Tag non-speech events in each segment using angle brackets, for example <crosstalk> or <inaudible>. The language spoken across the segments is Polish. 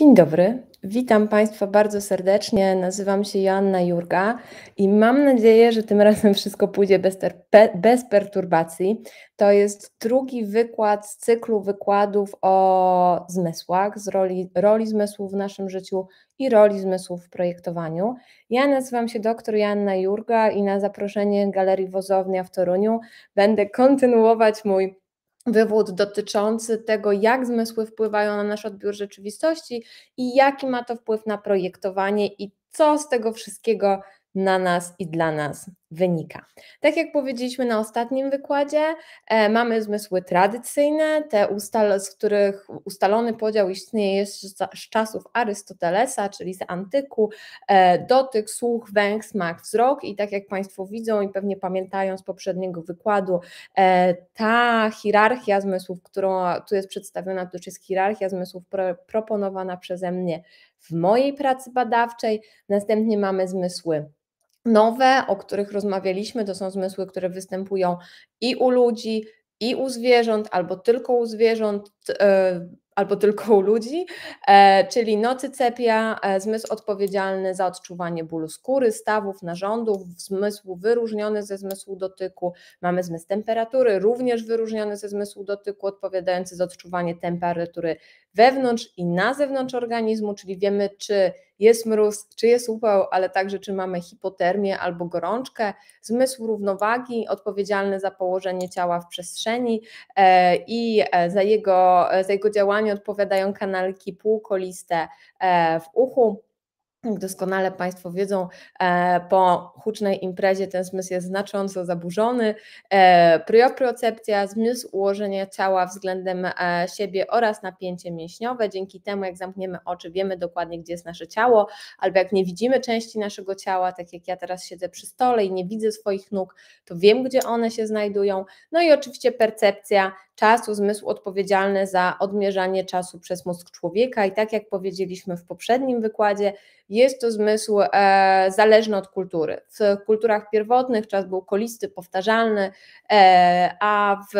Dzień dobry. Witam Państwa bardzo serdecznie. Nazywam się Joanna Jurga i mam nadzieję, że tym razem wszystko pójdzie bez, bez perturbacji. To jest drugi wykład z cyklu wykładów o zmysłach, z roli, roli zmysłu w naszym życiu i roli zmysłu w projektowaniu. Ja nazywam się dr Joanna Jurga i na zaproszenie Galerii Wozownia w Toruniu będę kontynuować mój wywód dotyczący tego, jak zmysły wpływają na nasz odbiór rzeczywistości i jaki ma to wpływ na projektowanie i co z tego wszystkiego na nas i dla nas wynika. Tak jak powiedzieliśmy na ostatnim wykładzie, e, mamy zmysły tradycyjne, te ustal z których ustalony podział istnieje jeszcze z czasów Arystotelesa, czyli z antyku, e, dotyk, słuch, węch, smak, wzrok i tak jak Państwo widzą i pewnie pamiętają z poprzedniego wykładu, e, ta hierarchia zmysłów, którą tu jest przedstawiona, to jest hierarchia zmysłów pro, proponowana przeze mnie w mojej pracy badawczej. Następnie mamy zmysły nowe, o których rozmawialiśmy, to są zmysły, które występują i u ludzi, i u zwierząt, albo tylko u zwierząt, e, albo tylko u ludzi, e, czyli nocycepia, e, zmysł odpowiedzialny za odczuwanie bólu skóry, stawów, narządów, zmysł wyróżniony ze zmysłu dotyku, mamy zmysł temperatury, również wyróżniony ze zmysłu dotyku, odpowiadający za odczuwanie temperatury wewnątrz i na zewnątrz organizmu, czyli wiemy, czy jest mróz, czy jest upał, ale także czy mamy hipotermię albo gorączkę, zmysł równowagi odpowiedzialny za położenie ciała w przestrzeni e, i e, za jego, e, za jego działanie odpowiadają kanalki półkoliste w uchu. Jak doskonale Państwo wiedzą, e, po hucznej imprezie ten zmysł jest znacząco zaburzony. E, Priopriocepcja, zmysł ułożenia ciała względem e, siebie oraz napięcie mięśniowe. Dzięki temu, jak zamkniemy oczy, wiemy dokładnie, gdzie jest nasze ciało, albo jak nie widzimy części naszego ciała, tak jak ja teraz siedzę przy stole i nie widzę swoich nóg, to wiem, gdzie one się znajdują. No i oczywiście percepcja, czasu zmysł odpowiedzialny za odmierzanie czasu przez mózg człowieka i tak jak powiedzieliśmy w poprzednim wykładzie, jest to zmysł e, zależny od kultury. W kulturach pierwotnych czas był kolisty, powtarzalny, e, a w,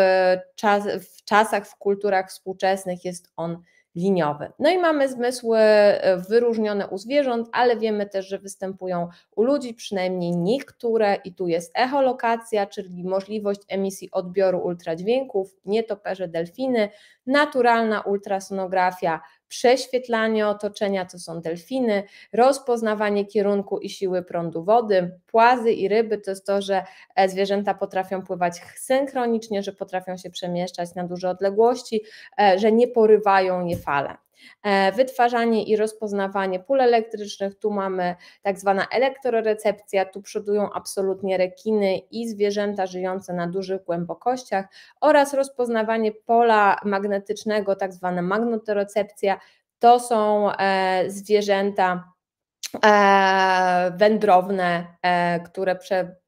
czas, w czasach, w kulturach współczesnych jest on liniowy. No i mamy zmysły e, wyróżnione u zwierząt, ale wiemy też, że występują u ludzi, przynajmniej niektóre, i tu jest echolokacja, czyli możliwość emisji odbioru ultradźwięków, nietoperze, delfiny, naturalna ultrasonografia, prześwietlanie otoczenia to są delfiny, rozpoznawanie kierunku i siły prądu wody, płazy i ryby to jest to, że e, zwierzęta potrafią pływać synchronicznie, że potrafią się przemieszczać na duże odległości, e, że nie porywają je fale. E, wytwarzanie i rozpoznawanie pól elektrycznych, tu mamy tak zwana elektrorecepcja, tu przodują absolutnie rekiny i zwierzęta żyjące na dużych głębokościach oraz rozpoznawanie pola magnetycznego, tak zwana magnetorecepcja, to są e, zwierzęta e, wędrowne, które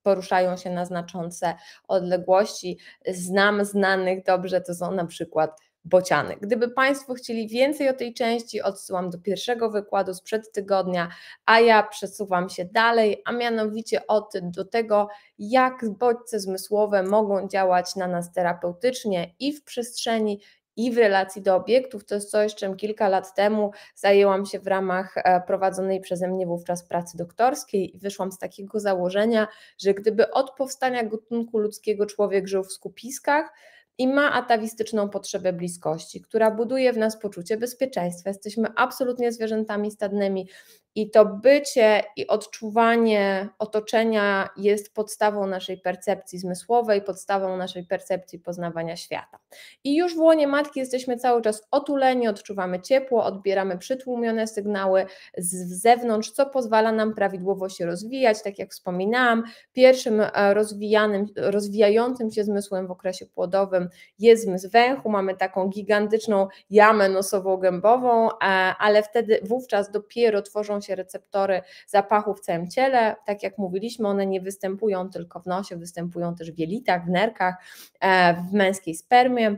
poruszają się na znaczące odległości. Znam znanych dobrze, to są na przykład bociany. Gdyby Państwo chcieli więcej o tej części, odsyłam do pierwszego wykładu sprzed tygodnia, a ja przesuwam się dalej, a mianowicie od, do tego, jak bodźce zmysłowe mogą działać na nas terapeutycznie i w przestrzeni, i w relacji do obiektów. To jest coś, czym kilka lat temu zajęłam się w ramach e, prowadzonej przeze mnie wówczas pracy doktorskiej i wyszłam z takiego założenia, że gdyby od powstania gatunku ludzkiego człowiek żył w skupiskach, i ma atawistyczną potrzebę bliskości, która buduje w nas poczucie bezpieczeństwa. Jesteśmy absolutnie zwierzętami stadnymi, i to bycie i odczuwanie otoczenia jest podstawą naszej percepcji zmysłowej, podstawą naszej percepcji poznawania świata. I już w łonie matki jesteśmy cały czas otuleni, odczuwamy ciepło, odbieramy przytłumione sygnały z zewnątrz, co pozwala nam prawidłowo się rozwijać. Tak jak wspominałam, pierwszym e, rozwijanym, rozwijającym się zmysłem w okresie płodowym jest zmysł węchu. Mamy taką gigantyczną jamę nosowo-gębową, e, ale wtedy wówczas dopiero tworzą się receptory zapachu w całym ciele. Tak jak mówiliśmy, one nie występują tylko w nosie, występują też w jelitach, w nerkach, e, w męskiej spermie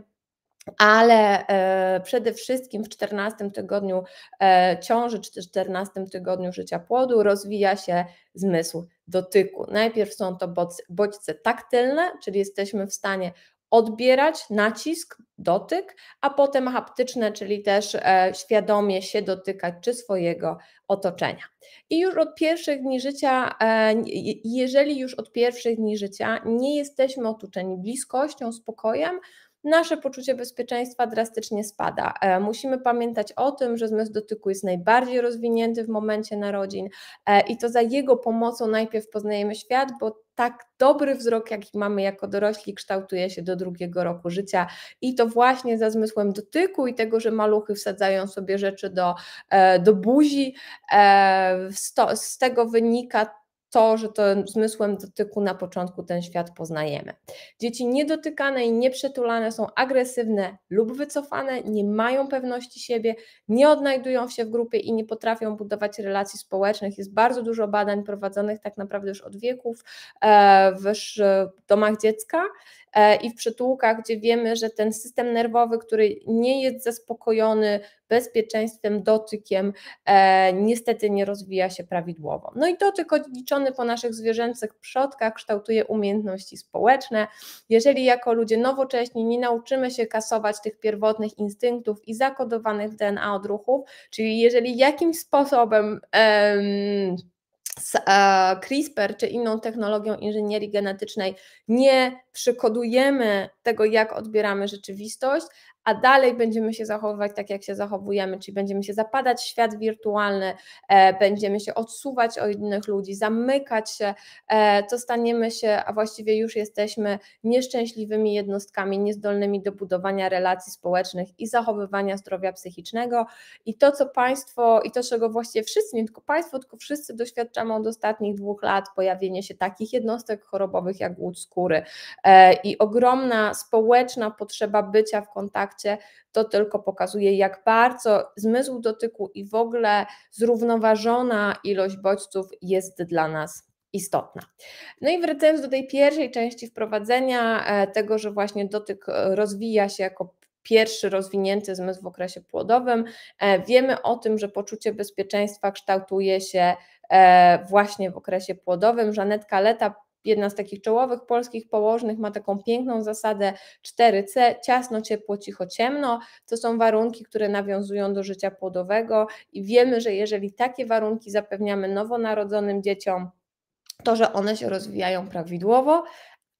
ale e, przede wszystkim w 14 tygodniu e, ciąży, czy też 14 tygodniu życia płodu rozwija się zmysł dotyku. Najpierw są to bodźce taktylne, czyli jesteśmy w stanie odbierać nacisk, dotyk, a potem haptyczne, czyli też e, świadomie się dotykać czy swojego otoczenia. I już od pierwszych dni życia, e, jeżeli już od pierwszych dni życia nie jesteśmy otoczeni bliskością, spokojem, nasze poczucie bezpieczeństwa drastycznie spada. E, musimy pamiętać o tym, że zmysł dotyku jest najbardziej rozwinięty w momencie narodzin e, i to za jego pomocą najpierw poznajemy świat, bo tak dobry wzrok, jaki mamy jako dorośli, kształtuje się do drugiego roku życia i to właśnie za zmysłem dotyku i tego, że maluchy wsadzają sobie rzeczy do, e, do buzi. Z, to, z tego wynika to, że to zmysłem dotyku na początku ten świat poznajemy. Dzieci niedotykane i nieprzetulane są agresywne lub wycofane, nie mają pewności siebie, nie odnajdują się w grupie i nie potrafią budować relacji społecznych. Jest bardzo dużo badań prowadzonych tak naprawdę już od wieków e, w domach dziecka E, i w przytułkach, gdzie wiemy, że ten system nerwowy, który nie jest zaspokojony bezpieczeństwem, dotykiem, e, niestety nie rozwija się prawidłowo. No i dotyk odliczony po naszych zwierzęcych przodkach kształtuje umiejętności społeczne. Jeżeli jako ludzie nowocześni nie nauczymy się kasować tych pierwotnych instynktów i zakodowanych w DNA odruchów, czyli jeżeli jakimś sposobem em, z e, CRISPR czy inną technologią inżynierii genetycznej nie przykodujemy tego, jak odbieramy rzeczywistość, a dalej będziemy się zachowywać tak, jak się zachowujemy, czyli będziemy się zapadać w świat wirtualny, e, będziemy się odsuwać od innych ludzi, zamykać się, e, to staniemy się, a właściwie już jesteśmy nieszczęśliwymi jednostkami, niezdolnymi do budowania relacji społecznych i zachowywania zdrowia psychicznego. I to, co Państwo, i to, czego właściwie wszyscy, nie tylko Państwo, tylko wszyscy doświadczamy od ostatnich dwóch lat, pojawienie się takich jednostek chorobowych jak głód skóry e, i ogromna społeczna potrzeba bycia w kontakcie, trakcie, to tylko pokazuje, jak bardzo zmysł dotyku i w ogóle zrównoważona ilość bodźców jest dla nas istotna. No i wracając do tej pierwszej części wprowadzenia, e, tego, że właśnie dotyk e, rozwija się jako pierwszy rozwinięty zmysł w okresie płodowym, e, wiemy o tym, że poczucie bezpieczeństwa kształtuje się właśnie w okresie płodowym. Żanetka Leta jedna z takich czołowych polskich położnych ma taką piękną zasadę 4C, ciasno, ciepło, cicho, ciemno. To są warunki, które nawiązują do życia płodowego i wiemy, że jeżeli takie warunki zapewniamy nowonarodzonym dzieciom, to, że one się rozwijają prawidłowo,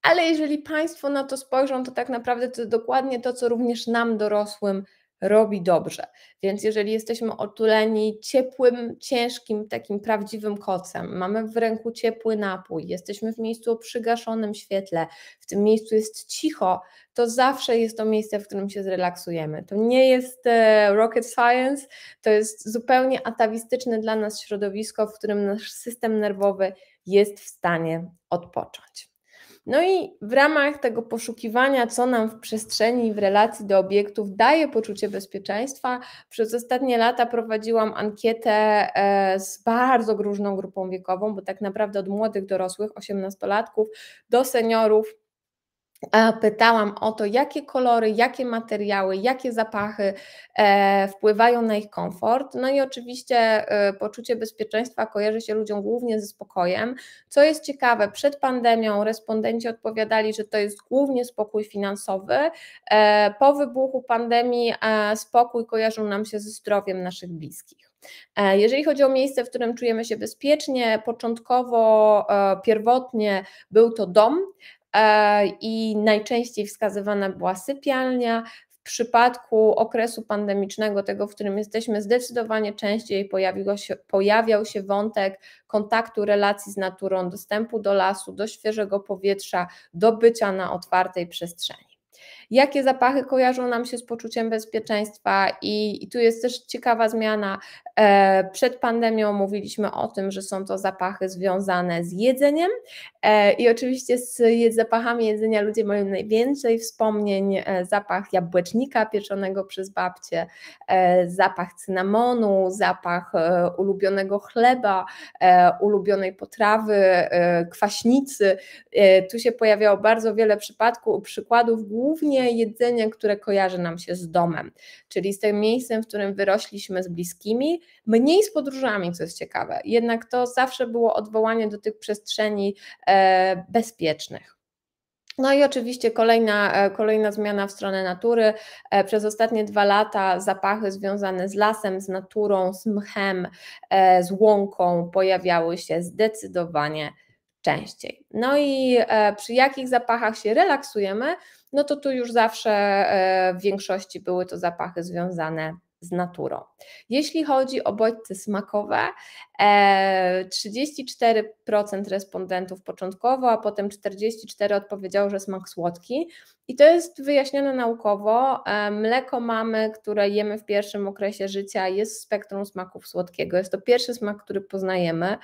ale jeżeli Państwo na to spojrzą, to tak naprawdę to dokładnie to, co również nam dorosłym robi dobrze. Więc jeżeli jesteśmy otuleni ciepłym, ciężkim, takim prawdziwym kocem, mamy w ręku ciepły napój, jesteśmy w miejscu o przygaszonym świetle, w tym miejscu jest cicho, to zawsze jest to miejsce, w którym się zrelaksujemy. To nie jest e, rocket science, to jest zupełnie atawistyczne dla nas środowisko, w którym nasz system nerwowy jest w stanie odpocząć. No i w ramach tego poszukiwania, co nam w przestrzeni, w relacji do obiektów daje poczucie bezpieczeństwa, przez ostatnie lata prowadziłam ankietę e, z bardzo różną grupą wiekową, bo tak naprawdę od młodych dorosłych, 18-latków, do seniorów, pytałam o to, jakie kolory, jakie materiały, jakie zapachy e, wpływają na ich komfort. No i oczywiście e, poczucie bezpieczeństwa kojarzy się ludziom głównie ze spokojem. Co jest ciekawe, przed pandemią respondenci odpowiadali, że to jest głównie spokój finansowy. E, po wybuchu pandemii spokój kojarzył nam się ze zdrowiem naszych bliskich. Jeżeli chodzi o miejsce, w którym czujemy się bezpiecznie, początkowo, pierwotnie był to dom, E, i najczęściej wskazywana była sypialnia. W przypadku okresu pandemicznego, tego, w którym jesteśmy, zdecydowanie częściej się, pojawiał się wątek kontaktu, relacji z naturą, dostępu do lasu, do świeżego powietrza, do bycia na otwartej przestrzeni jakie zapachy kojarzą nam się z poczuciem bezpieczeństwa i, i tu jest też ciekawa zmiana. E, przed pandemią mówiliśmy o tym, że są to zapachy związane z jedzeniem e, i oczywiście z jed, zapachami jedzenia ludzie mają najwięcej wspomnień, e, zapach jabłecznika pieczonego przez babcię, e, zapach cynamonu, zapach e, ulubionego chleba, e, ulubionej potrawy, kwaśnicy. Tu się pojawiało bardzo wiele przypadków, przykładów głównie szczególnie jedzenie, które kojarzy nam się z domem, czyli z tym miejscem, w którym wyrośliśmy z bliskimi, mniej z podróżami, co jest ciekawe. Jednak to zawsze było odwołanie do tych przestrzeni e, bezpiecznych. No i oczywiście kolejna, e, kolejna zmiana w stronę natury. E, przez ostatnie dwa lata zapachy związane z lasem, z naturą, z mchem, e, z łąką pojawiały się zdecydowanie częściej. No i przy jakich zapachach się relaksujemy? no to tu już zawsze e, w większości były to zapachy związane z naturą. Jeśli chodzi o bodźce smakowe, 34% e, respondentów początkowo, a potem 44% odpowiedziało, że smak słodki. I to jest wyjaśnione naukowo. E, mleko mamy, które jemy w pierwszym okresie życia, jest spektrum smaków słodkiego. Jest to pierwszy smak, który poznajemy.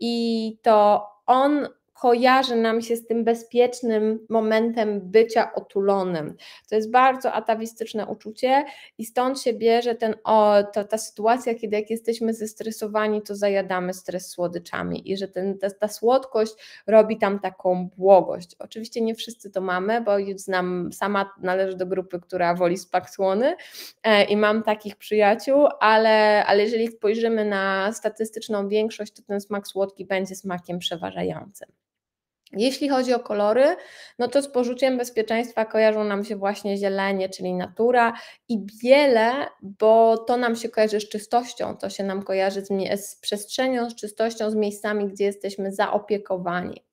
I to on kojarzy nam się z tym bezpiecznym momentem bycia otulonym. To jest bardzo atawistyczne uczucie i stąd się bierze ten, o, ta sytuacja, kiedy jak jesteśmy zestresowani, to zajadamy stres słodyczami i że ten, ta, ta słodkość robi tam taką błogość. Oczywiście nie wszyscy to mamy, bo znam, sama należę do grupy, która woli spak słony e, i mam takich przyjaciół, ale, ale jeżeli spojrzymy na statystyczną większość, to ten smak słodki będzie smakiem przeważającym. Jeśli chodzi o kolory, no to z pożyciem bezpieczeństwa kojarzą nam się właśnie zielenie, czyli natura i biele, bo to nam się kojarzy z czystością, to się nam kojarzy z, z przestrzenią, z czystością, z miejscami, gdzie jesteśmy zaopiekowani.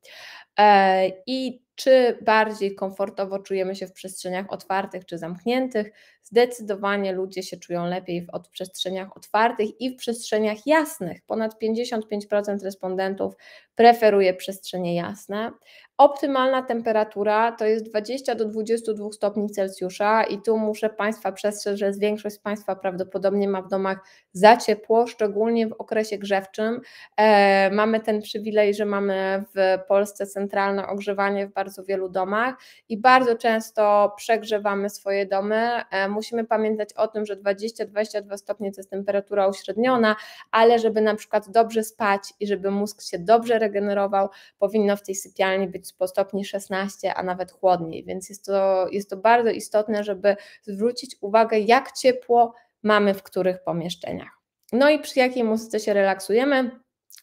E, I czy bardziej komfortowo czujemy się w przestrzeniach otwartych czy zamkniętych, zdecydowanie ludzie się czują lepiej w od przestrzeniach otwartych i w przestrzeniach jasnych. Ponad 55% respondentów preferuje przestrzenie jasne. Optymalna temperatura to jest 20 do 22 stopni Celsjusza i tu muszę Państwa przestrzec, że większość z Państwa prawdopodobnie ma w domach za ciepło, szczególnie w okresie grzewczym. E, mamy ten przywilej, że mamy w Polsce centralne ogrzewanie w bardzo wielu domach i bardzo często przegrzewamy swoje domy. E, musimy pamiętać o tym, że 20-22 stopnie to jest temperatura uśredniona, ale żeby na przykład dobrze spać i żeby mózg się dobrze regenerował, powinno w tej sypialni być po stopni 16, a nawet chłodniej, więc jest to, jest to bardzo istotne, żeby zwrócić uwagę, jak ciepło mamy w których pomieszczeniach. No i przy jakiej muzyce się relaksujemy?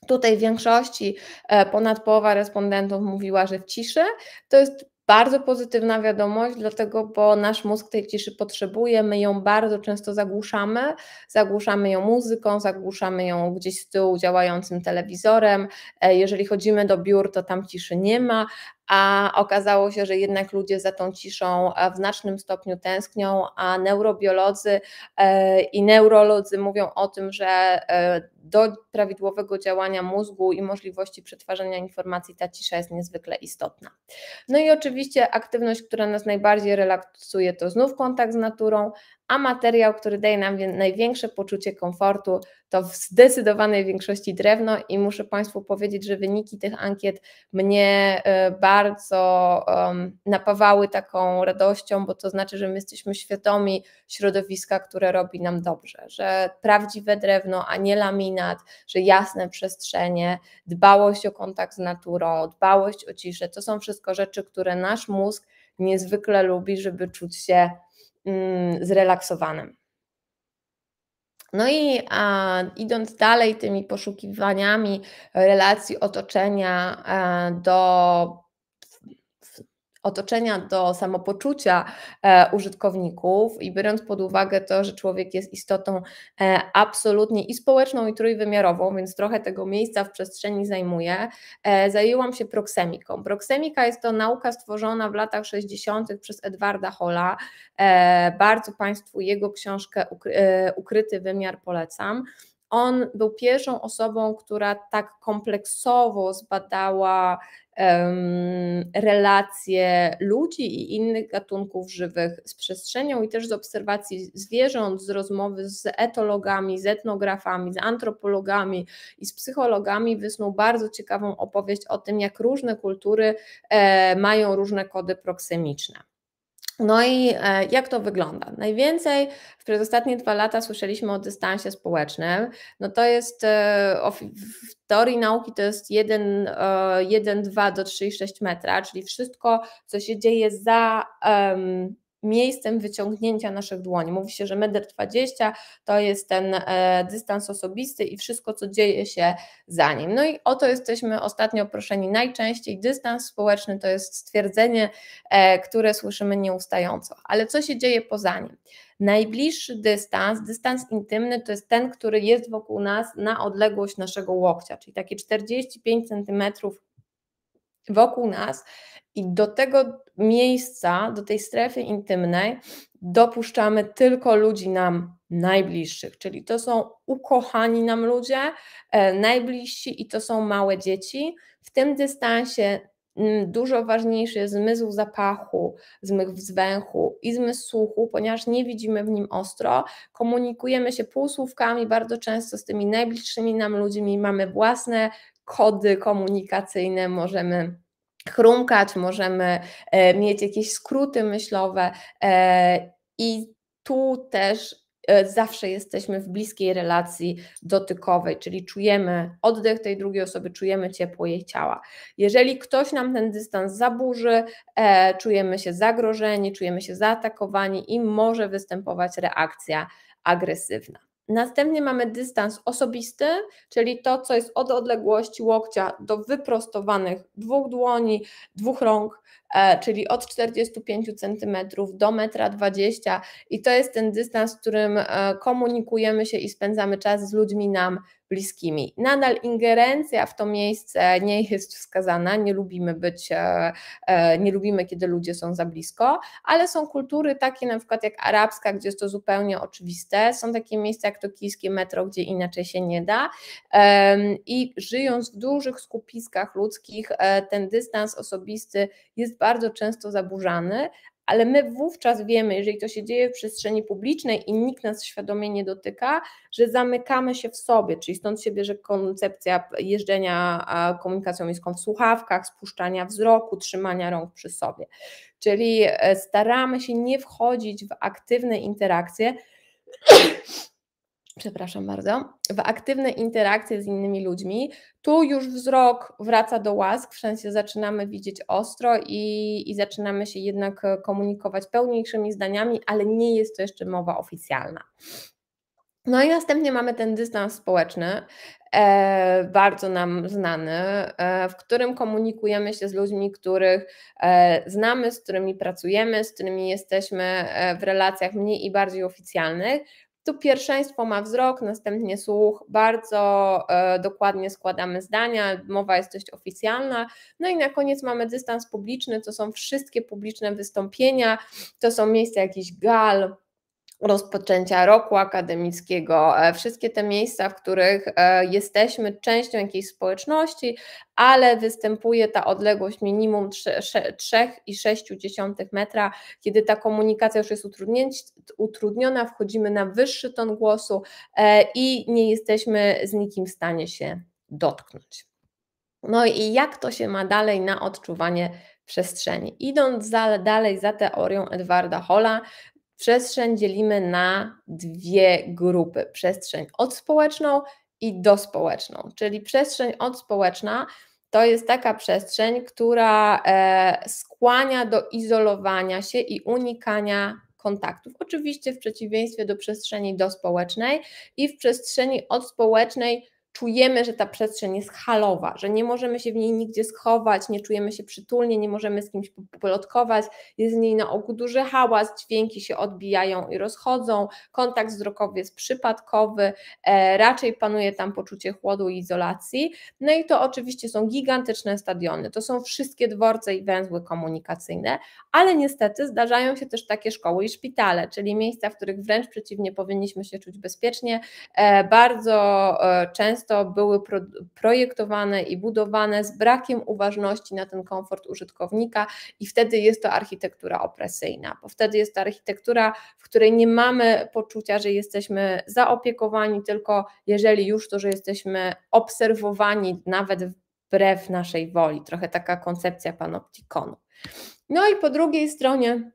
Tutaj w większości e, ponad połowa respondentów mówiła, że w ciszy. To jest bardzo pozytywna wiadomość, dlatego, bo nasz mózg tej ciszy potrzebuje, my ją bardzo często zagłuszamy, zagłuszamy ją muzyką, zagłuszamy ją gdzieś z tyłu działającym telewizorem, e, jeżeli chodzimy do biur, to tam ciszy nie ma, a okazało się, że jednak ludzie za tą ciszą w znacznym stopniu tęsknią, a neurobiolodzy e, i neurolodzy mówią o tym, że e, do prawidłowego działania mózgu i możliwości przetwarzania informacji ta cisza jest niezwykle istotna. No i oczywiście aktywność, która nas najbardziej relaksuje, to znów kontakt z naturą, a materiał, który daje nam największe poczucie komfortu, to w zdecydowanej większości drewno i muszę Państwu powiedzieć, że wyniki tych ankiet mnie e, bardzo napawały taką radością, bo to znaczy, że my jesteśmy świadomi środowiska, które robi nam dobrze, że prawdziwe drewno, a nie laminat, że jasne przestrzenie, dbałość o kontakt z naturą, dbałość o ciszę, to są wszystko rzeczy, które nasz mózg niezwykle lubi, żeby czuć się Mm, zrelaksowanym. No i a, idąc dalej tymi poszukiwaniami relacji otoczenia a, do otoczenia do samopoczucia e, użytkowników i biorąc pod uwagę to, że człowiek jest istotą e, absolutnie i społeczną, i trójwymiarową, więc trochę tego miejsca w przestrzeni zajmuje, zajęłam się proksemiką. Proksemika jest to nauka stworzona w latach 60. przez Edwarda Hola. E, bardzo Państwu jego książkę Ukryty Wymiar polecam. On był pierwszą osobą, która tak kompleksowo zbadała relacje ludzi i innych gatunków żywych z przestrzenią i też z obserwacji zwierząt, z rozmowy z etologami, z etnografami, z antropologami i z psychologami wysnuł bardzo ciekawą opowieść o tym, jak różne kultury e, mają różne kody proksemiczne. No i e, jak to wygląda? Najwięcej przez ostatnie dwa lata słyszeliśmy o dystansie społecznym. No to jest e, w teorii nauki to jest 1, 1 2 do 3,6 metra, czyli wszystko, co się dzieje za miejscem wyciągnięcia naszych dłoni. Mówi się, że 1,20 m to jest ten e, dystans osobisty i wszystko, co dzieje się za nim. No i o to jesteśmy ostatnio proszeni najczęściej. Dystans społeczny to jest stwierdzenie, e, które słyszymy nieustająco. Ale co się dzieje poza nim? Najbliższy dystans, dystans intymny, to jest ten, który jest wokół nas na odległość naszego łokcia, czyli takie 45 centymetrów wokół nas i do tego miejsca, do tej strefy intymnej dopuszczamy tylko ludzi nam najbliższych, czyli to są ukochani nam ludzie, e, najbliżsi i to są małe dzieci. W tym dystansie mm, dużo ważniejszy jest zmysł zapachu, zmysł wzwęchu i zmysł słuchu, ponieważ nie widzimy w nim ostro, komunikujemy się półsłówkami bardzo często z tymi najbliższymi nam ludźmi, mamy własne kody komunikacyjne, możemy chrumkać, możemy e, mieć jakieś skróty myślowe e, i tu też e, zawsze jesteśmy w bliskiej relacji dotykowej, czyli czujemy oddech tej drugiej osoby, czujemy ciepło jej ciała. Jeżeli ktoś nam ten dystans zaburzy, czujemy się zagrożeni, czujemy się zaatakowani i może występować reakcja agresywna. Następnie mamy dystans osobisty, czyli to, co jest od odległości łokcia do wyprostowanych dwóch dłoni, dwóch rąk, E, czyli od 45 cm do 1,20 m i to jest ten dystans, w którym e, komunikujemy się i spędzamy czas z ludźmi nam bliskimi. Nadal ingerencja w to miejsce nie jest wskazana, nie lubimy być, e, nie lubimy, kiedy ludzie są za blisko, ale są kultury takie na przykład jak arabska, gdzie jest to zupełnie oczywiste, są takie miejsca jak tokijskie metro, gdzie inaczej się nie da i żyjąc w dużych skupiskach ludzkich ten dystans osobisty jest bardzo bardzo często zaburzany, ale my wówczas wiemy, jeżeli to się dzieje w przestrzeni publicznej i nikt nas świadomie nie dotyka, że zamykamy się w sobie, czyli stąd się bierze koncepcja jeżdżenia komunikacją miejską w słuchawkach, spuszczania wzroku, trzymania rąk przy sobie. Czyli e, staramy się nie wchodzić w aktywne interakcje przepraszam bardzo, w aktywne interakcje z innymi ludźmi. Tu już wzrok wraca do łask, w sensie zaczynamy widzieć ostro i, i zaczynamy się jednak e, komunikować pełniejszymi zdaniami, ale nie jest to jeszcze mowa oficjalna. No i następnie mamy ten dystans społeczny, e, bardzo nam znany, e, w którym komunikujemy się z ludźmi, których e, znamy, z którymi pracujemy, z którymi jesteśmy e, w relacjach mniej i bardziej oficjalnych, tu pierwszeństwo ma wzrok, następnie słuch. Bardzo e, dokładnie składamy zdania, mowa jest dość oficjalna. No i na koniec mamy dystans publiczny, to są wszystkie publiczne wystąpienia, to są miejsca jakichś gal, rozpoczęcia roku akademickiego, e, wszystkie te miejsca, w których e, jesteśmy częścią jakiejś społeczności, ale występuje ta odległość minimum 3,6 metra, kiedy ta komunikacja już jest utrudniona, wchodzimy na wyższy ton głosu e, i nie jesteśmy z nikim w stanie się dotknąć. No i jak to się ma dalej na odczuwanie przestrzeni. Idąc za, dalej za teorią Edwarda Holla, przestrzeń dzielimy na dwie grupy: przestrzeń odspołeczną i dospołeczną. Czyli przestrzeń odspołeczna to jest taka przestrzeń, która e, skłania do izolowania się i unikania kontaktów. Oczywiście w przeciwieństwie do przestrzeni dospołecznej i w przestrzeni odspołecznej czujemy, że ta przestrzeń jest halowa, że nie możemy się w niej nigdzie schować, nie czujemy się przytulnie, nie możemy z kimś polotkować, jest w niej na ogół duży hałas, dźwięki się odbijają i rozchodzą, kontakt wzrokowy jest przypadkowy, e, raczej panuje tam poczucie chłodu i izolacji. No i to oczywiście są gigantyczne stadiony, to są wszystkie dworce i węzły komunikacyjne, ale niestety zdarzają się też takie szkoły i szpitale, czyli miejsca, w których wręcz przeciwnie powinniśmy się czuć bezpiecznie. E, bardzo e, często często były projektowane i budowane z brakiem uważności na ten komfort użytkownika, i wtedy jest to architektura opresyjna, bo wtedy jest to architektura, w której nie mamy poczucia, że jesteśmy zaopiekowani, tylko jeżeli już to, że jesteśmy obserwowani nawet wbrew naszej woli, trochę taka koncepcja panoptikonu. No i po drugiej stronie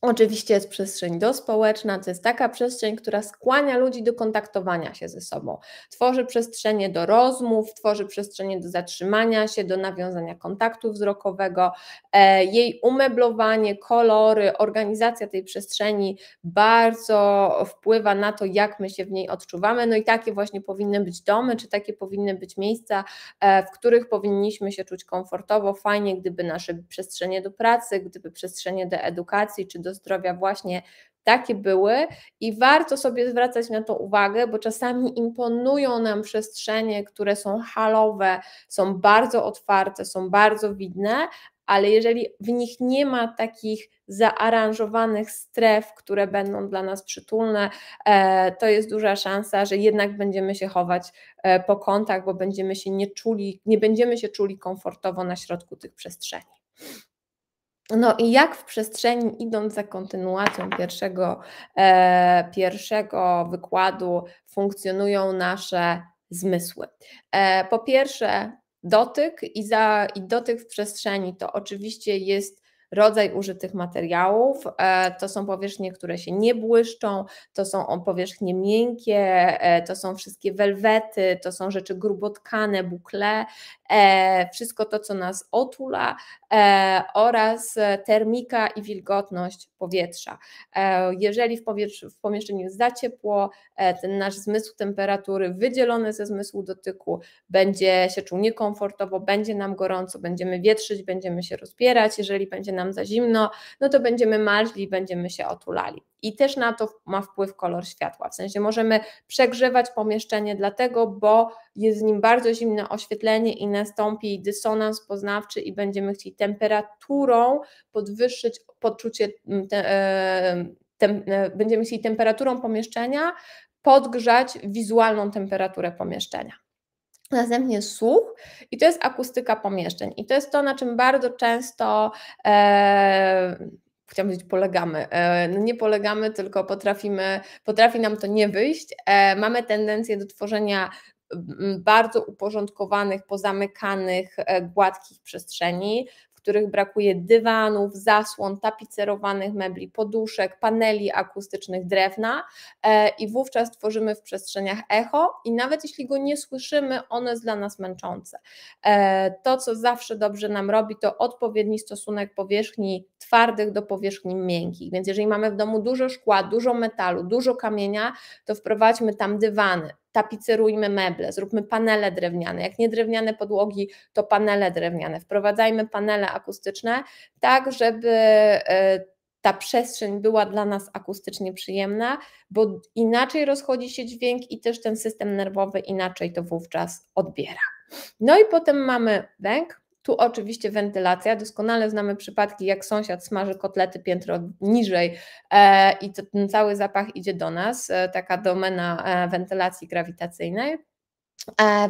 Oczywiście jest przestrzeń dospołeczna, to jest taka przestrzeń, która skłania ludzi do kontaktowania się ze sobą. Tworzy przestrzenie do rozmów, tworzy przestrzenie do zatrzymania się, do nawiązania kontaktu wzrokowego. E, jej umeblowanie, kolory, organizacja tej przestrzeni bardzo wpływa na to, jak my się w niej odczuwamy. No i takie właśnie powinny być domy, czy takie powinny być miejsca, e, w których powinniśmy się czuć komfortowo. Fajnie, gdyby nasze przestrzenie do pracy, gdyby przestrzenie do edukacji, czy do do zdrowia właśnie takie były i warto sobie zwracać na to uwagę, bo czasami imponują nam przestrzenie, które są halowe, są bardzo otwarte, są bardzo widne, ale jeżeli w nich nie ma takich zaaranżowanych stref, które będą dla nas przytulne, e, to jest duża szansa, że jednak będziemy się chować e, po kątach, bo będziemy się nie czuli, nie będziemy się czuli komfortowo na środku tych przestrzeni. No i jak w przestrzeni, idąc za kontynuacją pierwszego, e, pierwszego wykładu, funkcjonują nasze zmysły? E, po pierwsze, dotyk i, za, i dotyk w przestrzeni to oczywiście jest rodzaj użytych materiałów. E, to są powierzchnie, które się nie błyszczą, to są powierzchnie miękkie, e, to są wszystkie welwety, to są rzeczy grubotkane, bukle, e, wszystko to, co nas otula oraz termika i wilgotność powietrza. Jeżeli w, powietrzu, w pomieszczeniu jest za ciepło, ten nasz zmysł temperatury wydzielony ze zmysłu dotyku będzie się czuł niekomfortowo, będzie nam gorąco, będziemy wietrzyć, będziemy się rozpierać. Jeżeli będzie nam za zimno, no to będziemy marzli, będziemy się otulali. I też na to ma wpływ kolor światła. W sensie możemy przegrzewać pomieszczenie dlatego, bo jest z nim bardzo zimne oświetlenie i nastąpi dysonans poznawczy i będziemy chcieli temperaturą podwyższyć poczucie, mm, te, e, tem, e, będziemy chcieli temperaturą pomieszczenia podgrzać wizualną temperaturę pomieszczenia. Następnie słuch i to jest akustyka pomieszczeń. I to jest to, na czym bardzo często e, chciałam powiedzieć, polegamy. E, no nie polegamy, tylko potrafimy, potrafi nam to nie wyjść. E, mamy tendencję do tworzenia bardzo uporządkowanych, pozamykanych, e, gładkich przestrzeni których brakuje dywanów, zasłon, tapicerowanych mebli, poduszek, paneli akustycznych drewna e, i wówczas tworzymy w przestrzeniach echo i nawet jeśli go nie słyszymy, ono jest dla nas męczące. E, to, co zawsze dobrze nam robi, to odpowiedni stosunek powierzchni twardych do powierzchni miękkich, więc jeżeli mamy w domu dużo szkła, dużo metalu, dużo kamienia, to wprowadźmy tam dywany, tapicerujmy meble, zróbmy panele drewniane, jak nie drewniane podłogi, to panele drewniane, wprowadzajmy panele akustyczne, tak żeby e, ta przestrzeń była dla nas akustycznie przyjemna, bo inaczej rozchodzi się dźwięk i też ten system nerwowy inaczej to wówczas odbiera. No i potem mamy węg, tu oczywiście wentylacja. Doskonale znamy przypadki, jak sąsiad smaży kotlety piętro niżej e, i ten cały zapach idzie do nas. E, taka domena e, wentylacji grawitacyjnej.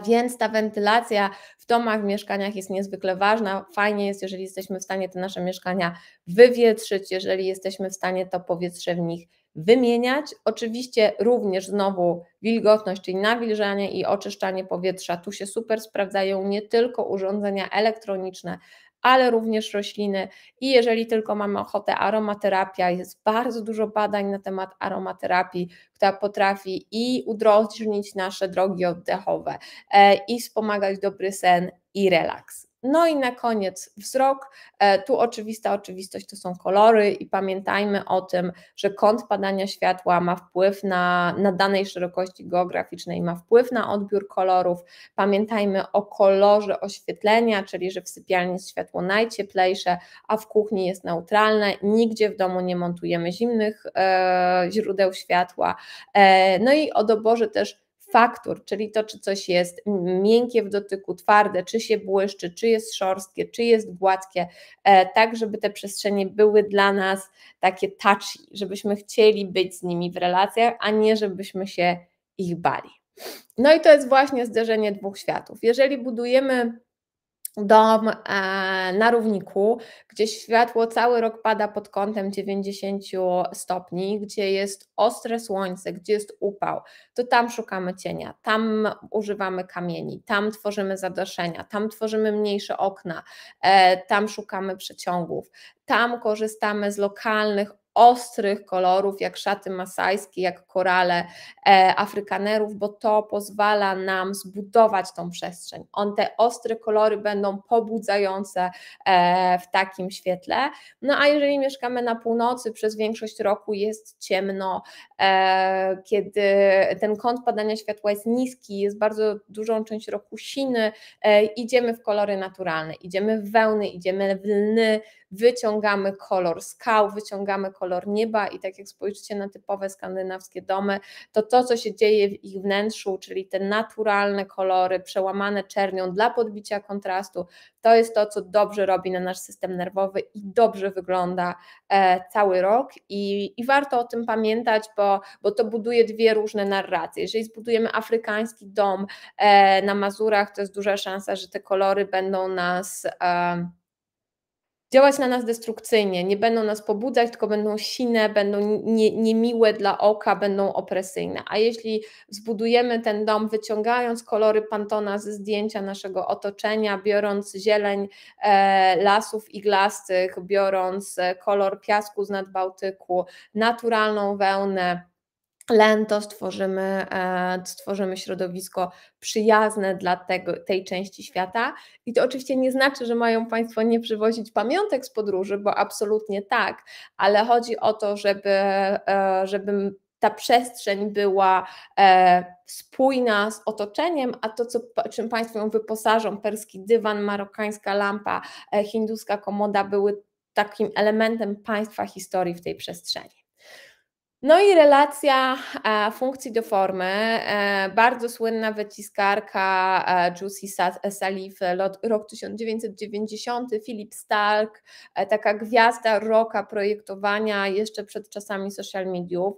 Więc ta wentylacja w domach, w mieszkaniach jest niezwykle ważna. Fajnie jest, jeżeli jesteśmy w stanie te nasze mieszkania wywietrzyć, jeżeli jesteśmy w stanie to powietrze w nich wymieniać. Oczywiście również znowu wilgotność, czyli nawilżanie i oczyszczanie powietrza. Tu się super sprawdzają nie tylko urządzenia elektroniczne, ale również rośliny. I jeżeli tylko mamy ochotę, aromaterapia, jest bardzo dużo badań na temat aromaterapii, która potrafi i udrożnić nasze drogi oddechowe, e, i wspomagać dobry sen i relaks. No i na koniec wzrok. E, tu oczywista oczywistość to są kolory i pamiętajmy o tym, że kąt padania światła ma wpływ na, na danej szerokości geograficznej, ma wpływ na odbiór kolorów. Pamiętajmy o kolorze oświetlenia, czyli że w sypialni jest światło najcieplejsze, a w kuchni jest neutralne. Nigdzie w domu nie montujemy zimnych e, źródeł światła. E, no i o doborze też faktur, czyli to, czy coś jest miękkie w dotyku, twarde, czy się błyszczy, czy jest szorstkie, czy jest gładkie, e, tak żeby te przestrzenie były dla nas takie touchy, żebyśmy chcieli być z nimi w relacjach, a nie żebyśmy się ich bali. No i to jest właśnie zderzenie dwóch światów. Jeżeli budujemy dom e, na równiku, gdzie światło cały rok pada pod kątem 90 stopni, gdzie jest ostre słońce, gdzie jest upał, to tam szukamy cienia, tam używamy kamieni, tam tworzymy zadoszenia, tam tworzymy mniejsze okna, e, tam szukamy przeciągów, tam korzystamy z lokalnych ostrych kolorów, jak szaty masajskie, jak korale e, Afrykanerów, bo to pozwala nam zbudować tą przestrzeń. On, te ostre kolory będą pobudzające e, w takim świetle. No a jeżeli mieszkamy na północy, przez większość roku jest ciemno, e, kiedy ten kąt padania światła jest niski, jest bardzo dużą część roku siny, e, idziemy w kolory naturalne, idziemy w wełny, idziemy w lny, wyciągamy kolor skał, wyciągamy kolor nieba i tak jak spojrzycie na typowe skandynawskie domy, to to, co się dzieje w ich wnętrzu, czyli te naturalne kolory przełamane czernią dla podbicia kontrastu, to jest to, co dobrze robi na nasz system nerwowy i dobrze wygląda e, cały rok i, i warto o tym pamiętać, bo, bo to buduje dwie różne narracje. Jeżeli zbudujemy afrykański dom e, na Mazurach, to jest duża szansa, że te kolory będą nas... E, działać na nas destrukcyjnie, nie będą nas pobudzać, tylko będą sine, będą nie, niemiłe dla oka, będą opresyjne. A jeśli zbudujemy ten dom, wyciągając kolory pantona ze zdjęcia naszego otoczenia, biorąc zieleń e, lasów iglastych, biorąc e, kolor piasku z nad Bałtyku, naturalną wełnę, lento stworzymy, e, stworzymy środowisko przyjazne dla tego, tej części świata. I to oczywiście nie znaczy, że mają Państwo nie przywozić pamiątek z podróży, bo absolutnie tak, ale chodzi o to, żeby, e, żeby ta przestrzeń była e, spójna z otoczeniem, a to, co, czym Państwo ją wyposażą, perski dywan, marokańska lampa, hinduska komoda, były takim elementem Państwa historii w tej przestrzeni. No i relacja e, funkcji do formy. E, bardzo słynna wyciskarka e, Juicy Salif, rok 1990, Philip Stark, taka gwiazda roka projektowania jeszcze przed czasami social mediów.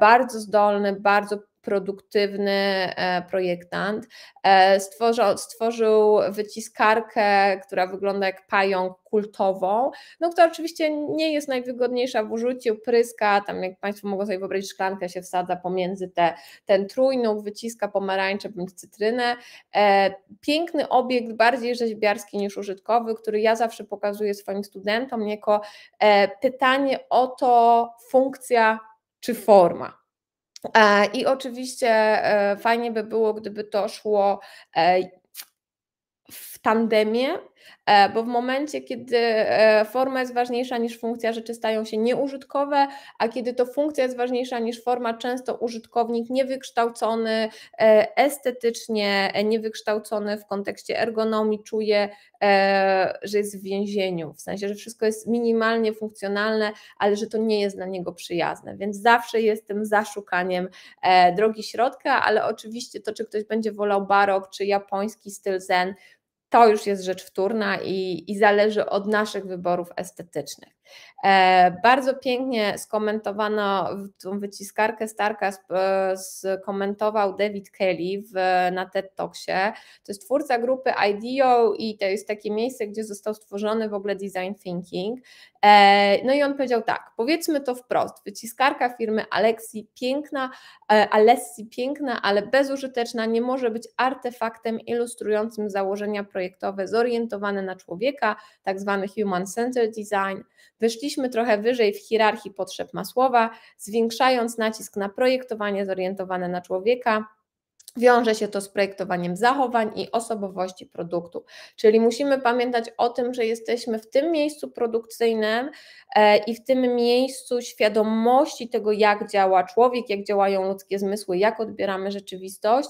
Bardzo zdolny, bardzo produktywny e, projektant. E, stworzył, stworzył wyciskarkę, która wygląda jak pająk kultową, no która oczywiście nie jest najwygodniejsza w użyciu, pryska, tam jak Państwo mogą sobie wyobrazić, szklankę się wsadza pomiędzy te, ten trójnóg, wyciska pomarańcze bądź cytrynę. E, piękny obiekt, bardziej rzeźbiarski niż użytkowy, który ja zawsze pokazuję swoim studentom jako pytanie o to funkcja czy forma E, I oczywiście e, fajnie by było, gdyby to szło e, tandemie, bo w momencie, kiedy e, forma jest ważniejsza niż funkcja, rzeczy stają się nieużytkowe, a kiedy to funkcja jest ważniejsza niż forma, często użytkownik niewykształcony e, estetycznie, niewykształcony w kontekście ergonomii czuje, e, że jest w więzieniu, w sensie, że wszystko jest minimalnie funkcjonalne, ale że to nie jest dla niego przyjazne, więc zawsze jestem za szukaniem drogi środka, ale oczywiście to, czy ktoś będzie wolał barok, czy japoński styl zen, to już jest rzecz wtórna i, i zależy od naszych wyborów estetycznych. E, bardzo pięknie skomentowano tą wyciskarkę Starka, skomentował David Kelly w, na TED Talksie. To jest twórca grupy IDEO i to jest takie miejsce, gdzie został stworzony w ogóle design thinking. E, no i on powiedział tak, powiedzmy to wprost, wyciskarka firmy Alexi piękna, e, Alessi piękna, ale bezużyteczna nie może być artefaktem ilustrującym założenia projektowe zorientowane na człowieka, tak zwany human-centered design, Wyszliśmy trochę wyżej w hierarchii potrzeb Masłowa, zwiększając nacisk na projektowanie zorientowane na człowieka, Wiąże się to z projektowaniem zachowań i osobowości produktu. Czyli musimy pamiętać o tym, że jesteśmy w tym miejscu produkcyjnym e, i w tym miejscu świadomości tego, jak działa człowiek, jak działają ludzkie zmysły, jak odbieramy rzeczywistość,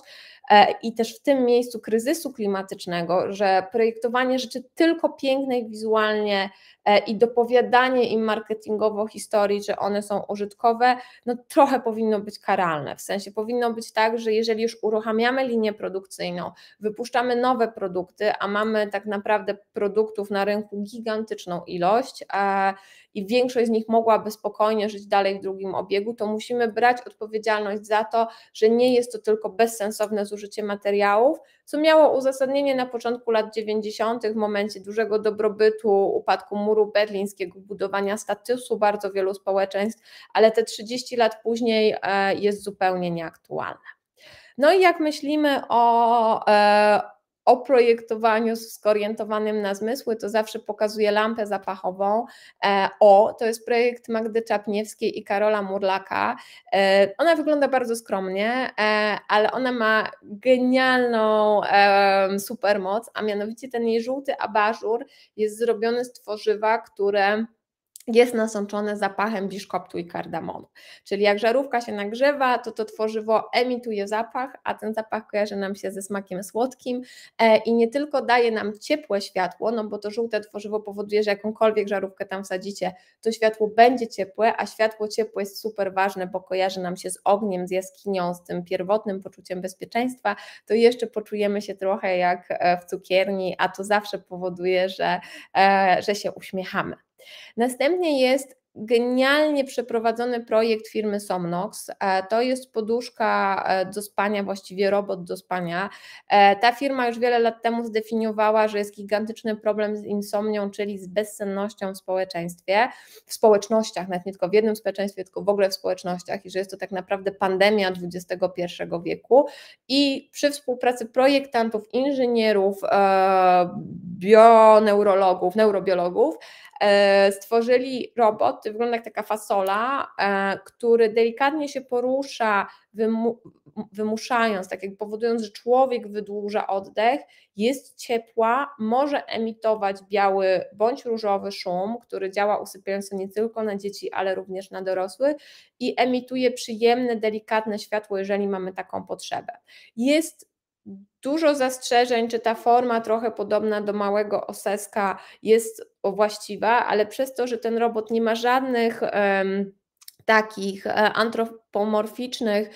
E, i też w tym miejscu kryzysu klimatycznego, że projektowanie rzeczy tylko pięknej wizualnie e, i dopowiadanie im marketingowo historii, że one są użytkowe, no trochę powinno być karalne. W sensie powinno być tak, że jeżeli już uruchamiamy linię produkcyjną, wypuszczamy nowe produkty, a mamy tak naprawdę produktów na rynku gigantyczną ilość, i większość z nich mogłaby spokojnie żyć dalej w drugim obiegu, to musimy brać odpowiedzialność za to, że nie jest to tylko bezsensowne zużycie materiałów, co miało uzasadnienie na początku lat 90. w momencie dużego dobrobytu, upadku muru berlińskiego, budowania statusu bardzo wielu społeczeństw, ale te 30 lat później e, jest zupełnie nieaktualne. No i jak myślimy o, e, o projektowaniu skorientowanym na zmysły, to zawsze pokazuję lampę zapachową. E, o, to jest projekt Magdy Czapniewskiej i Karola Murlaka. E, ona wygląda bardzo skromnie, e, ale ona ma genialną supermoc, a mianowicie ten jej żółty abażur jest zrobiony z tworzywa, które jest nasączone zapachem biszkoptu i kardamonu. Czyli jak żarówka się nagrzewa, to to tworzywo emituje zapach, a ten zapach kojarzy nam się ze smakiem słodkim e, i nie tylko daje nam ciepłe światło, no bo to żółte tworzywo powoduje, że jakąkolwiek żarówkę tam wsadzicie, to światło będzie ciepłe, a światło ciepłe jest super ważne, bo kojarzy nam się z ogniem, z jaskinią, z tym pierwotnym poczuciem bezpieczeństwa, to jeszcze poczujemy się trochę jak e, w cukierni, a to zawsze powoduje, że, e, że się uśmiechamy. Następnie jest genialnie przeprowadzony projekt firmy Somnox. E, to jest poduszka e, do spania, właściwie robot do spania. E, ta firma już wiele lat temu zdefiniowała, że jest gigantyczny problem z insomnią, czyli z bezsennością w społeczeństwie, w społecznościach, nawet nie tylko w jednym społeczeństwie, tylko w ogóle w społecznościach i że jest to tak naprawdę pandemia XXI wieku i przy współpracy projektantów, inżynierów, bioneurologów, neurobiologów E, stworzyli robot, wygląda jak taka fasola, e, który delikatnie się porusza, wymuszając, tak jak powodując, że człowiek wydłuża oddech, jest ciepła, może emitować biały bądź różowy szum, który działa usypiająco nie tylko na dzieci, ale również na dorosłych i emituje przyjemne, delikatne światło, jeżeli mamy taką potrzebę. Jest dużo zastrzeżeń, czy ta forma trochę podobna do małego oseska jest właściwa, ale przez to, że ten robot nie ma żadnych takich e, antropomorficznych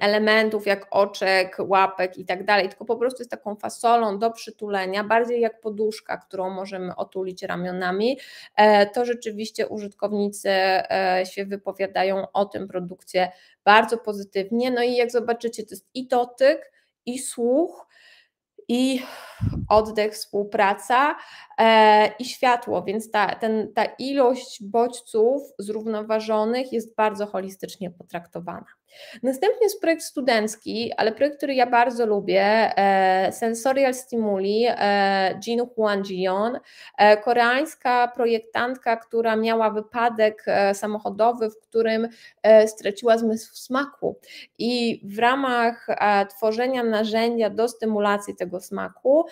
elementów jak oczek, łapek i tak dalej, tylko po prostu jest taką fasolą do przytulenia, bardziej jak poduszka, którą możemy otulić ramionami, e, to rzeczywiście użytkownicy e, się wypowiadają o tym produkcie bardzo pozytywnie. No i jak zobaczycie, to jest i dotyk, i słuch, i oddech, współpraca e, i światło, więc ta, ten, ta ilość bodźców zrównoważonych jest bardzo holistycznie potraktowana. Następnie jest projekt studencki, ale projekt, który ja bardzo lubię, e, Sensorial Stimuli, e, Jin Huan Jion, e, koreańska projektantka, która miała wypadek samochodowy, w którym straciła zmysł smaku i w ramach tworzenia narzędzia do stymulacji tego smaku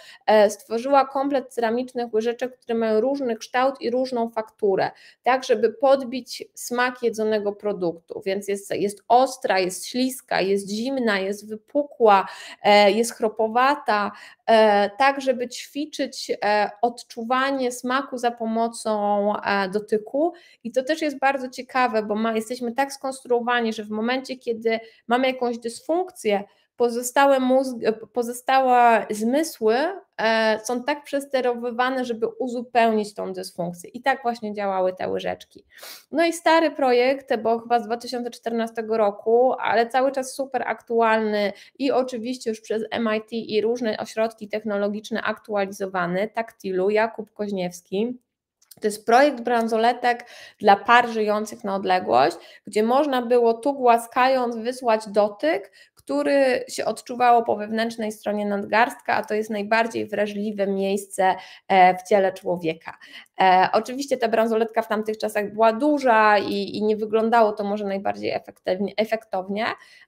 stworzyła komplet ceramicznych łyżeczek, które mają różny kształt i różną fakturę, tak żeby podbić smak jedzonego produktu, więc jest, jest ostre, ostra, jest śliska, jest zimna, jest wypukła, e, jest chropowata, e, tak żeby ćwiczyć e, odczuwanie smaku za pomocą dotyku. I to też jest bardzo ciekawe, bo ma, jesteśmy tak skonstruowani, że w momencie, kiedy mamy jakąś dysfunkcję, pozostałe, mózg, e, pozostałe zmysły e, są tak przesterowywane, żeby uzupełnić tą dysfunkcję. I tak właśnie działały te łyżeczki. No i stary projekt, bo chyba z 2014 roku, ale cały czas super aktualny i oczywiście już przez MIT i różne ośrodki technologiczne aktualizowany, Taktilu, Jakub Koźniewski, to jest projekt bransoletek dla par żyjących na odległość, gdzie można było tu głaskając wysłać dotyk, który się odczuwało po wewnętrznej stronie nadgarstka, a to jest najbardziej wrażliwe miejsce e, w ciele człowieka. E, oczywiście ta bransoletka w tamtych czasach była duża i, i nie wyglądało to może najbardziej efektywnie, efektownie,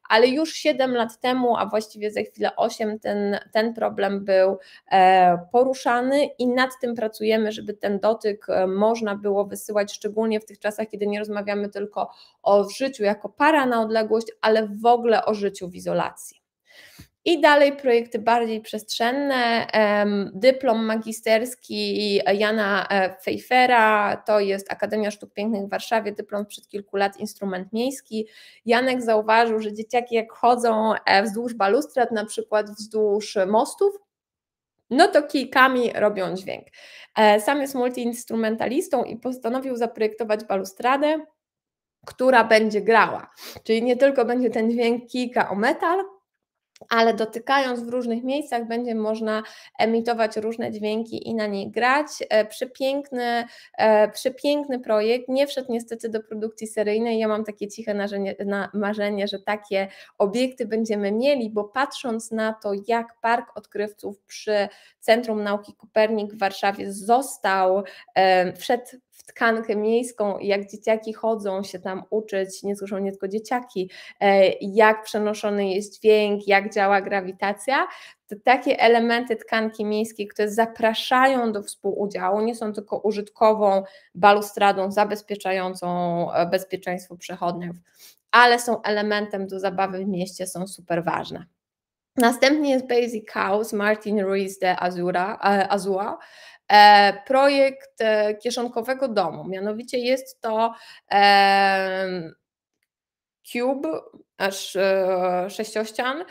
ale już 7 lat temu, a właściwie za chwilę 8, ten, ten problem był e, poruszany i nad tym pracujemy, żeby ten dotyk e, można było wysyłać, szczególnie w tych czasach, kiedy nie rozmawiamy tylko o życiu jako para na odległość, ale w ogóle o życiu w izolacji. I dalej projekty bardziej przestrzenne. Dyplom magisterski Jana e, Fejfera, to jest Akademia Sztuk Pięknych w Warszawie, dyplom przed kilku lat, instrument miejski. Janek zauważył, że dzieciaki jak chodzą e, wzdłuż balustrad, na przykład wzdłuż mostów, no to kijkami robią dźwięk. E, sam jest multiinstrumentalistą i postanowił zaprojektować balustradę, która będzie grała. Czyli nie tylko będzie ten dźwięk kika o metal, ale dotykając w różnych miejscach będzie można emitować różne dźwięki i na niej grać. E, przepiękny, e, przepiękny projekt, nie wszedł niestety do produkcji seryjnej. Ja mam takie ciche narzenie, na marzenie, że takie obiekty będziemy mieli, bo patrząc na to, jak Park Odkrywców przy Centrum Nauki Kopernik w Warszawie został, e, wszedł w tkankę miejską, jak dzieciaki chodzą się tam uczyć, nie słyszą nie tylko dzieciaki, e, jak przenoszony jest dźwięk, jak działa grawitacja, to takie elementy tkanki miejskiej, które zapraszają do współudziału, nie są tylko użytkową balustradą zabezpieczającą e, bezpieczeństwo przechodniów, ale są elementem do zabawy w mieście, są super ważne. Następnie jest Basic House Martin Ruiz de Azura, e, Azua, E, projekt e, kieszonkowego domu. Mianowicie jest to e, cube, aż sześciościan,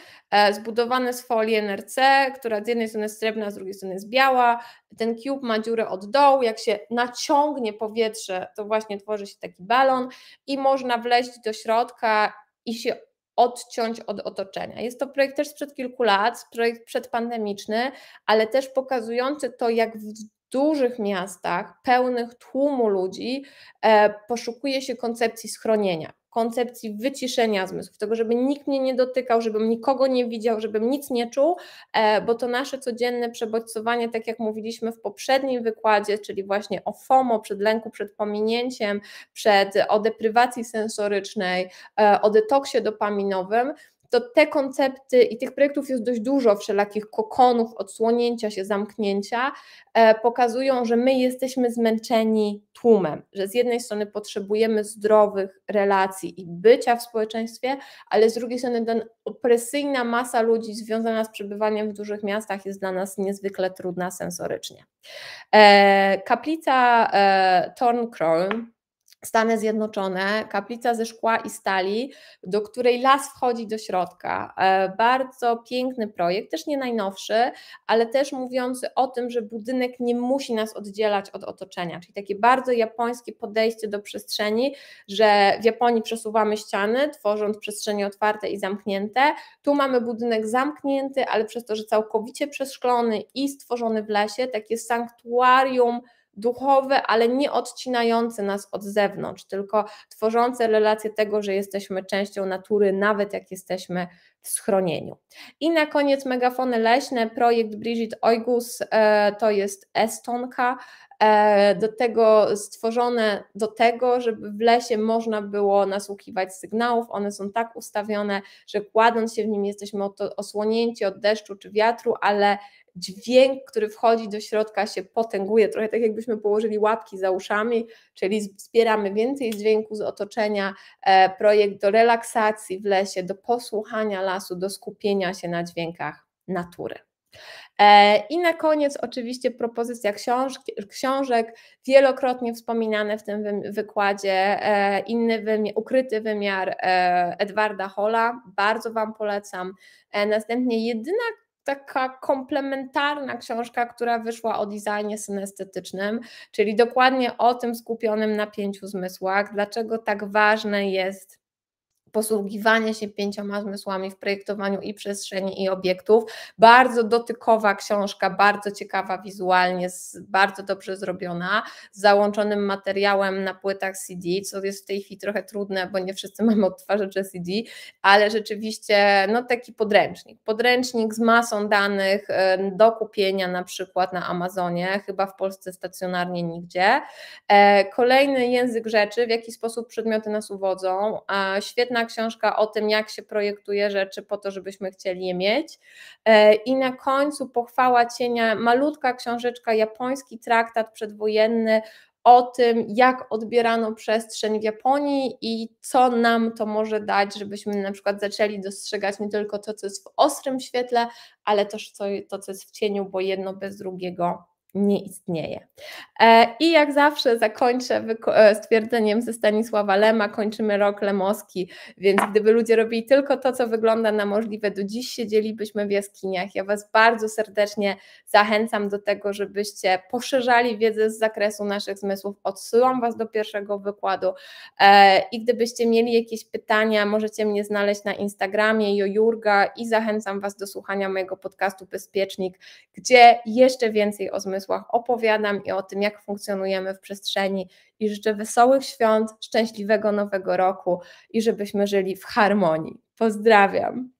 zbudowany z folii NRC, która z jednej strony jest srebrna, z drugiej strony jest biała. Ten cube ma dziurę od dołu, jak się naciągnie powietrze, to właśnie tworzy się taki balon i można wleźć do środka i się odciąć od otoczenia. Jest to projekt też sprzed kilku lat, projekt przedpandemiczny, ale też pokazujący to, jak w dużych miastach, pełnych tłumu ludzi, e, poszukuje się koncepcji schronienia, koncepcji wyciszenia zmysłów, tego, żeby nikt mnie nie dotykał, żebym nikogo nie widział, żebym nic nie czuł, e, bo to nasze codzienne przebodźcowanie, tak jak mówiliśmy w poprzednim wykładzie, czyli właśnie o FOMO, przed lęku, przed pominięciem, przed e, o deprywacji sensorycznej, o detoksie dopaminowym, to te koncepty i tych projektów jest dość dużo, wszelakich kokonów, odsłonięcia się, zamknięcia, e, pokazują, że my jesteśmy zmęczeni tłumem, że z jednej strony potrzebujemy zdrowych relacji i bycia w społeczeństwie, ale z drugiej strony ta opresyjna masa ludzi związana z przebywaniem w dużych miastach jest dla nas niezwykle trudna sensorycznie. E, kaplica e, Thorncroll, Stany Zjednoczone, kaplica ze szkła i stali, do której las wchodzi do środka. E, bardzo piękny projekt, też nie najnowszy, ale też mówiący o tym, że budynek nie musi nas oddzielać od otoczenia, czyli takie bardzo japońskie podejście do przestrzeni, że w Japonii przesuwamy ściany, tworząc przestrzenie otwarte i zamknięte. Tu mamy budynek zamknięty, ale przez to, że całkowicie przeszklony i stworzony w lesie, takie sanktuarium duchowe, ale nie odcinające nas od zewnątrz, tylko tworzące relacje tego, że jesteśmy częścią natury, nawet jak jesteśmy w schronieniu. I na koniec megafony leśne, projekt Brigitte Oigus, e, to jest Estonka, e, do tego stworzone do tego, żeby w lesie można było nasłuchiwać sygnałów. One są tak ustawione, że kładąc się w nim jesteśmy osłonięci od deszczu czy wiatru, ale dźwięk, który wchodzi do środka, się potęguje, trochę tak jakbyśmy położyli łapki za uszami, czyli zbieramy więcej dźwięku z otoczenia, e, projekt do relaksacji w lesie, do posłuchania lasu, do skupienia się na dźwiękach natury. E, I na koniec oczywiście propozycja książki, książek, wielokrotnie wspominane w tym wykładzie, e, inny wymiar, ukryty wymiar Edwarda Hola, bardzo Wam polecam. Następnie jedyna taka komplementarna książka, która wyszła o designie synestetycznym, czyli dokładnie o tym skupionym na pięciu zmysłach, dlaczego tak ważne jest posługiwanie się pięcioma zmysłami w projektowaniu i przestrzeni, i obiektów. Bardzo dotykowa książka, bardzo ciekawa wizualnie, bardzo dobrze zrobiona, z załączonym materiałem na płytach CD, co jest w tej chwili trochę trudne, bo nie wszyscy <laughs> mamy odtwarzacze CD, ale rzeczywiście no taki podręcznik. Podręcznik z masą danych e, do kupienia na przykład na Amazonie, chyba w Polsce stacjonarnie nigdzie. E, kolejny język rzeczy, w jaki sposób przedmioty nas uwodzą. Świetna książka o tym, jak się projektuje rzeczy po to, żebyśmy chcieli je mieć. E, I na końcu pochwała cienia, malutka książeczka, japoński traktat przedwojenny o tym, jak odbierano przestrzeń w Japonii i co nam to może dać, żebyśmy na przykład zaczęli dostrzegać nie tylko to, co jest w ostrym świetle, ale też to, to co jest w cieniu, bo jedno bez drugiego nie istnieje. E, I jak zawsze zakończę e, stwierdzeniem ze Stanisława Lema, kończymy rok lemoski, więc gdyby ludzie robili tylko to, co wygląda na możliwe, do dziś siedzielibyśmy w jaskiniach. Ja Was bardzo serdecznie zachęcam do tego, żebyście poszerzali wiedzę z zakresu naszych zmysłów. Odsyłam Was do pierwszego wykładu e, i gdybyście mieli jakieś pytania, możecie mnie znaleźć na Instagramie jojurga i zachęcam Was do słuchania mojego podcastu Bezpiecznik, gdzie jeszcze więcej o zmysłach pomysłach opowiadam i o tym, jak funkcjonujemy w przestrzeni. I życzę wesołych świąt, szczęśliwego nowego roku i żebyśmy żyli w harmonii. Pozdrawiam.